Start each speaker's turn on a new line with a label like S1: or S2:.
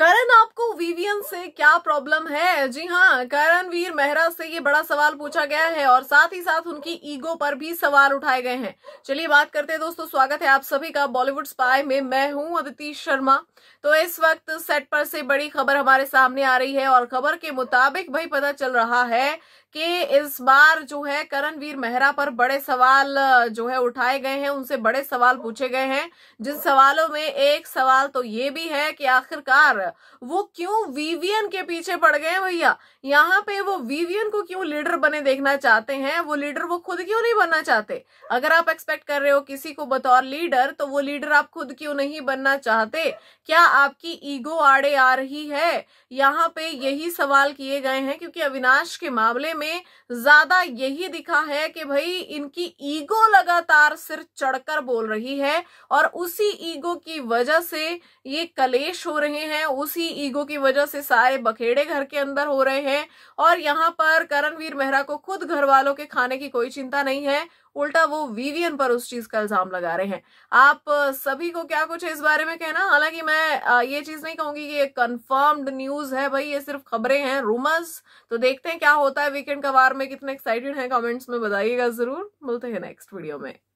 S1: करण आपको वीवीएन से क्या प्रॉब्लम है जी हाँ करण वीर मेहरा से ये बड़ा सवाल पूछा गया है और साथ ही साथ उनकी ईगो पर भी सवाल उठाए गए हैं चलिए बात करते हैं दोस्तों स्वागत है आप सभी का बॉलीवुड स्पाई में मैं हूं अदिति शर्मा तो इस वक्त सेट पर से बड़ी खबर हमारे सामने आ रही है और खबर के मुताबिक भाई पता चल रहा है कि इस बार जो है करणवीर मेहरा पर बड़े सवाल जो है उठाए गए हैं उनसे बड़े सवाल पूछे गए हैं जिन सवालों में एक सवाल तो ये भी है कि आखिरकार वो क्यों वीवीएन के पीछे पड़ गए हैं भैया यहाँ पे वो वीवीएन को क्यों लीडर बने देखना चाहते हैं वो लीडर वो खुद क्यों नहीं बनना चाहते अगर आप एक्सपेक्ट कर रहे हो किसी को बतौर लीडर तो वो लीडर आप खुद क्यों नहीं बनना चाहते क्या आपकी ईगो आड़े आ रही है यहाँ पे यही सवाल किए गए हैं क्योंकि अविनाश के मामले में ज्यादा यही दिखा है कि भाई इनकी ईगो लगातार सिर चढ़कर बोल रही है और उसी ईगो की वजह से ये कलेश हो रहे हैं उसी ईगो की वजह से सारे बखेड़े घर के अंदर हो रहे हैं और यहाँ पर करणवीर मेहरा को खुद घर वालों के खाने की कोई चिंता नहीं है उल्टा वो वीवीएन पर उस चीज का इल्जाम लगा रहे हैं आप सभी को क्या कुछ है इस बारे में कहना हालांकि मैं ये चीज नहीं कहूंगी कि ये कंफर्म्ड न्यूज है भाई ये सिर्फ खबरें हैं रूमर्स तो देखते हैं क्या होता है वीकेंड वीकेंड का वार में कितने एक्साइटेड हैं कमेंट्स में बताइएगा जरूर मिलते हैं नेक्स्ट वीडियो में